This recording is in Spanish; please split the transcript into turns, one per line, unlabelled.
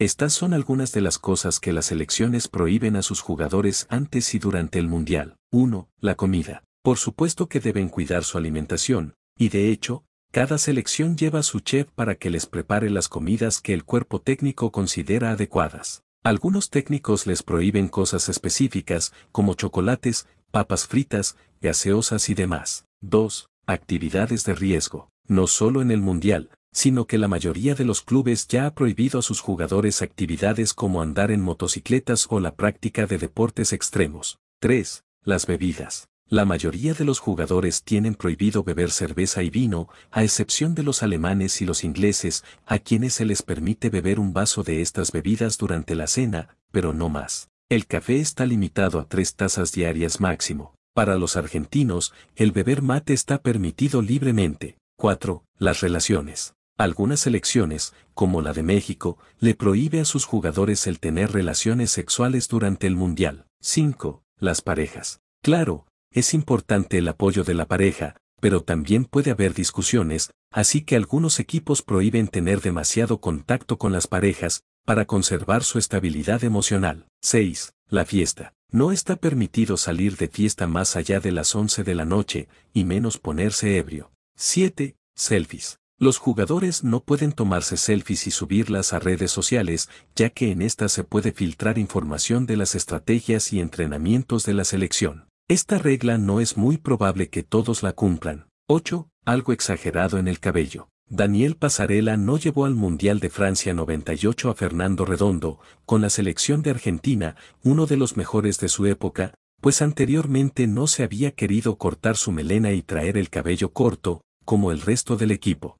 Estas son algunas de las cosas que las selecciones prohíben a sus jugadores antes y durante el Mundial. 1. La comida. Por supuesto que deben cuidar su alimentación, y de hecho, cada selección lleva a su chef para que les prepare las comidas que el cuerpo técnico considera adecuadas. Algunos técnicos les prohíben cosas específicas, como chocolates, papas fritas, gaseosas y demás. 2 actividades de riesgo, no solo en el Mundial, sino que la mayoría de los clubes ya ha prohibido a sus jugadores actividades como andar en motocicletas o la práctica de deportes extremos. 3. Las bebidas. La mayoría de los jugadores tienen prohibido beber cerveza y vino, a excepción de los alemanes y los ingleses, a quienes se les permite beber un vaso de estas bebidas durante la cena, pero no más. El café está limitado a tres tazas diarias máximo. Para los argentinos, el beber mate está permitido libremente. 4. Las relaciones. Algunas selecciones, como la de México, le prohíbe a sus jugadores el tener relaciones sexuales durante el Mundial. 5. Las parejas. Claro, es importante el apoyo de la pareja, pero también puede haber discusiones, así que algunos equipos prohíben tener demasiado contacto con las parejas, para conservar su estabilidad emocional. 6. La fiesta. No está permitido salir de fiesta más allá de las 11 de la noche, y menos ponerse ebrio. 7. Selfies. Los jugadores no pueden tomarse selfies y subirlas a redes sociales, ya que en estas se puede filtrar información de las estrategias y entrenamientos de la selección. Esta regla no es muy probable que todos la cumplan. 8. Algo exagerado en el cabello. Daniel Pasarela no llevó al Mundial de Francia 98 a Fernando Redondo, con la selección de Argentina, uno de los mejores de su época, pues anteriormente no se había querido cortar su melena y traer el cabello corto, como el resto del equipo.